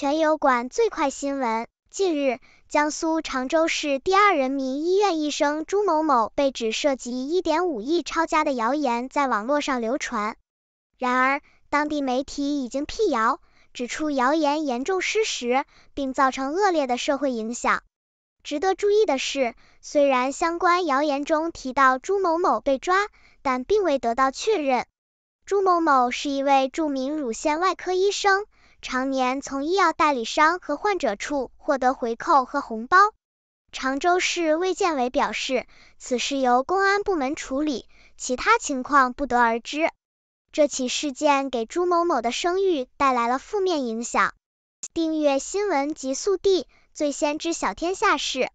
全油管最快新闻：近日，江苏常州市第二人民医院医生朱某某被指涉及1.5亿抄家的谣言在网络上流传。然而，当地媒体已经辟谣，指出谣言严重失实，并造成恶劣的社会影响。值得注意的是，虽然相关谣言中提到朱某某被抓，但并未得到确认。朱某某是一位著名乳腺外科医生。常年从医药代理商和患者处获得回扣和红包。常州市卫健委表示，此事由公安部门处理，其他情况不得而知。这起事件给朱某某的声誉带来了负面影响。订阅新闻极速递，最先知晓天下事。